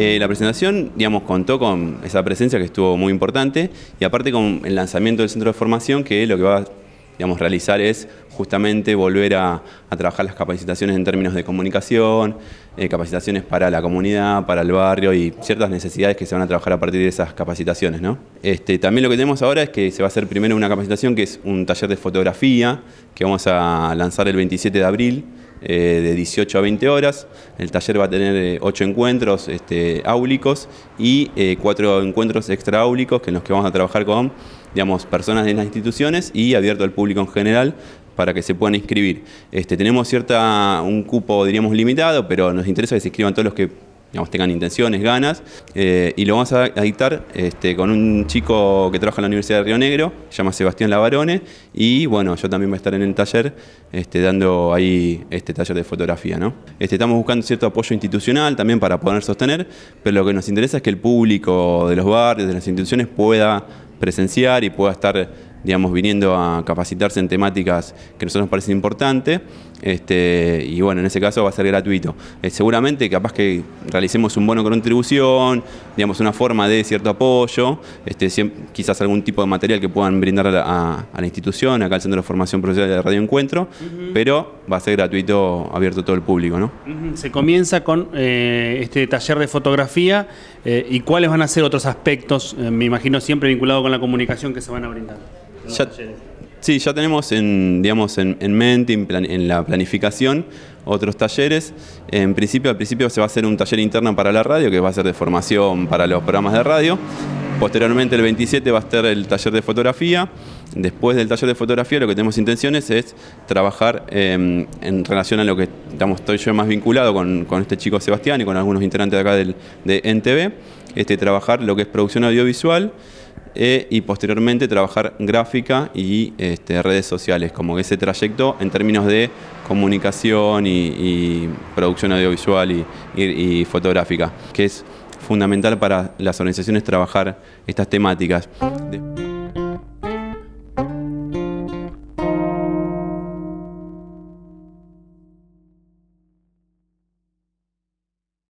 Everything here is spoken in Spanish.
Eh, la presentación, digamos, contó con esa presencia que estuvo muy importante y aparte con el lanzamiento del centro de formación que lo que va a realizar es justamente volver a, trabajar las capacitaciones en términos de comunicación, eh, capacitaciones para la comunidad, para el barrio y ciertas necesidades que se van a trabajar a partir de esas capacitaciones. ¿no? Este, también lo que tenemos ahora es que se va a hacer primero una capacitación que es un taller de fotografía que vamos a lanzar el 27 de abril eh, de 18 a 20 horas. El taller va a tener 8 eh, encuentros este, áulicos y eh, cuatro 4 encuentros extraáulicos que en los que vamos a trabajar con digamos, personas de las instituciones y abierto al público en general para que se puedan inscribir. Este, tenemos cierta, un cupo, diríamos, limitado, pero nos interesa que se inscriban todos los que tengan intenciones, ganas, eh, y lo vamos a dictar este, con un chico que trabaja en la Universidad de Río Negro, se llama Sebastián Lavarone, y bueno, yo también voy a estar en el taller este, dando ahí este taller de fotografía. ¿no? Este, estamos buscando cierto apoyo institucional también para poder sostener, pero lo que nos interesa es que el público de los barrios, de las instituciones pueda presenciar y pueda estar digamos, viniendo a capacitarse en temáticas que a nosotros nos parecen importantes. Este, y bueno, en ese caso va a ser gratuito. Eh, seguramente capaz que realicemos un bono con contribución, digamos, una forma de cierto apoyo, este, quizás algún tipo de material que puedan brindar a la, institución, acá al Centro de Formación Profesional de Radio Encuentro, pero va a ser gratuito, abierto a todo el público. ¿no? Se comienza con eh, este taller de fotografía eh, y cuáles van a ser otros aspectos, me imagino siempre vinculado con la comunicación que se van a brindar sí, ya tenemos en, digamos, en, mente, en, la planificación, otros talleres. En principio, al principio se va a hacer un taller interno para la radio, que va a ser de formación para los programas de radio. Posteriormente, el 27 va a estar el taller de fotografía. Después del taller de fotografía, lo que tenemos intenciones es trabajar em, en relación a lo que estamos, estoy yo más vinculado con, este chico Sebastián y con algunos integrantes de acá del, de NTV. Este, trabajar lo que es producción audiovisual. Eh, y posteriormente trabajar gráfica y este, redes sociales, como ese trayecto en términos de comunicación y, producción audiovisual y fotográfica, que es fundamental para las organizaciones trabajar estas temáticas.